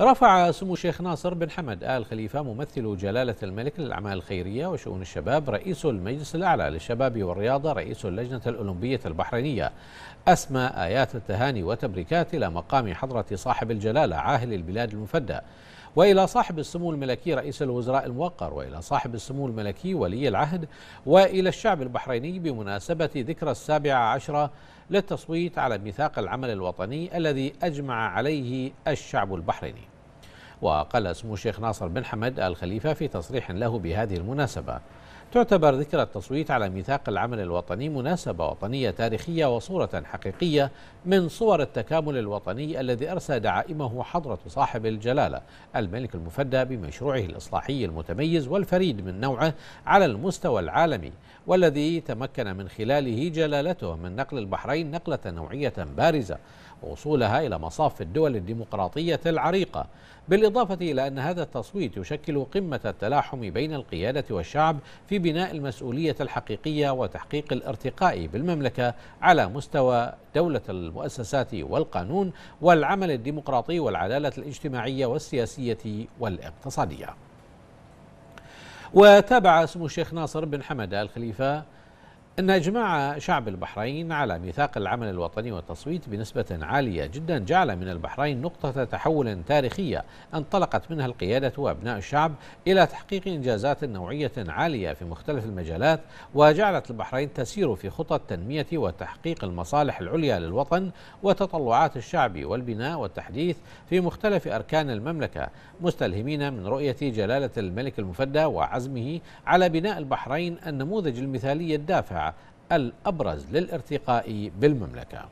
رفع سمو الشيخ ناصر بن حمد آل خليفة ممثل جلالة الملك للأعمال الخيرية وشؤون الشباب رئيس المجلس الأعلى للشباب والرياضة رئيس اللجنة الأولمبية البحرينية أسمى آيات التهاني والتبريكات إلى مقام حضرة صاحب الجلالة عاهل البلاد المفدى وإلى صاحب السمو الملكي رئيس الوزراء الموقر وإلى صاحب السمو الملكي ولي العهد وإلى الشعب البحريني بمناسبة ذكرى السابعة عشرة للتصويت على ميثاق العمل الوطني الذي أجمع عليه الشعب البحريني وقال اسمه الشيخ ناصر بن حمد آل خليفة في تصريح له بهذه المناسبة تعتبر ذكرى التصويت على ميثاق العمل الوطني مناسبة وطنية تاريخية وصورة حقيقية من صور التكامل الوطني الذي أرسى دعائمه حضرة صاحب الجلالة الملك المفدى بمشروعه الإصلاحي المتميز والفريد من نوعه على المستوى العالمي والذي تمكن من خلاله جلالته من نقل البحرين نقلة نوعية بارزة وصولها إلى مصاف الدول الديمقراطية العريقة بالإضافة إلى أن هذا التصويت يشكل قمة التلاحم بين القيادة والشعب في بناء المسؤولية الحقيقية وتحقيق الارتقاء بالمملكة على مستوى دولة المؤسسات والقانون والعمل الديمقراطي والعدالة الاجتماعية والسياسية والاقتصادية وتابع اسم الشيخ ناصر بن حمد الخليفة أن إجماع شعب البحرين على ميثاق العمل الوطني والتصويت بنسبة عالية جدا جعل من البحرين نقطة تحول تاريخية انطلقت منها القيادة وأبناء الشعب إلى تحقيق إنجازات نوعية عالية في مختلف المجالات وجعلت البحرين تسير في خطى التنمية وتحقيق المصالح العليا للوطن وتطلعات الشعب والبناء والتحديث في مختلف أركان المملكة مستلهمين من رؤية جلالة الملك المفدى وعزمه على بناء البحرين النموذج المثالي الدافع الأبرز للارتقاء بالمملكة